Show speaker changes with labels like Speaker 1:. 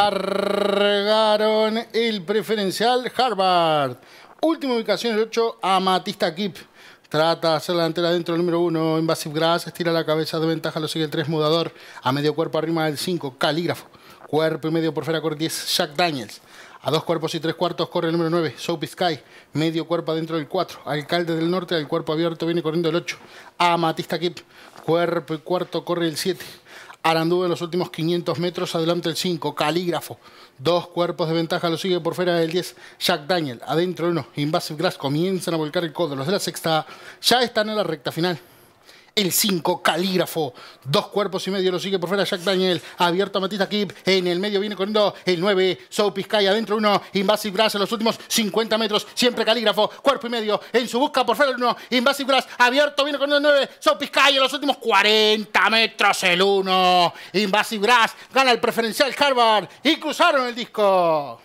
Speaker 1: Cargaron el preferencial Harvard. Última ubicación, el 8, Amatista Kip. Trata de hacer la delantera dentro del número 1. Invasive Grass estira la cabeza de ventaja, lo sigue el 3, Mudador. A medio cuerpo arriba del 5, Calígrafo. Cuerpo y medio por fuera, corre 10, Jack Daniels. A dos cuerpos y tres cuartos corre el número 9, Soapy Sky. Medio cuerpo adentro del 4. Alcalde del Norte, al cuerpo abierto viene corriendo el 8. Amatista Kip. Cuerpo y cuarto corre el 7. Arandú en los últimos 500 metros, adelante el 5, Calígrafo. Dos cuerpos de ventaja lo sigue por fuera del 10, Jack Daniel. Adentro uno, Invasive grass, comienzan a volcar el codo. Los de la sexta ya están en la recta final el 5, Calígrafo, dos cuerpos y medio, lo sigue por fuera Jack Daniel, abierto a Matita Kip, en el medio viene corriendo el 9, So adentro uno, Invasive Grass, en los últimos 50 metros, siempre Calígrafo, cuerpo y medio, en su busca por fuera el 1, Invasive Grass, abierto, viene corriendo el 9, So en los últimos 40 metros el 1, Invasive Grass, gana el preferencial Harvard y cruzaron el disco.